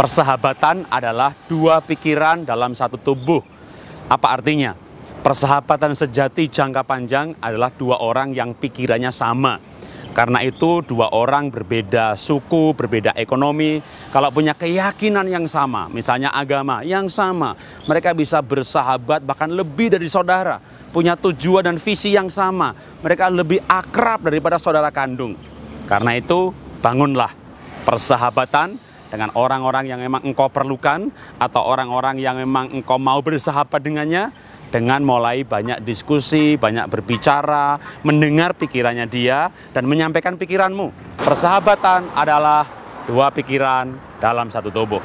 Persahabatan adalah dua pikiran dalam satu tubuh. Apa artinya? Persahabatan sejati jangka panjang adalah dua orang yang pikirannya sama. Karena itu dua orang berbeda suku, berbeda ekonomi, kalau punya keyakinan yang sama, misalnya agama yang sama, mereka bisa bersahabat bahkan lebih dari saudara, punya tujuan dan visi yang sama, mereka lebih akrab daripada saudara kandung. Karena itu bangunlah persahabatan dengan orang-orang yang memang engkau perlukan atau orang-orang yang memang engkau mau bersahabat dengannya dengan mulai banyak diskusi, banyak berbicara, mendengar pikirannya dia, dan menyampaikan pikiranmu. Persahabatan adalah dua pikiran dalam satu tubuh.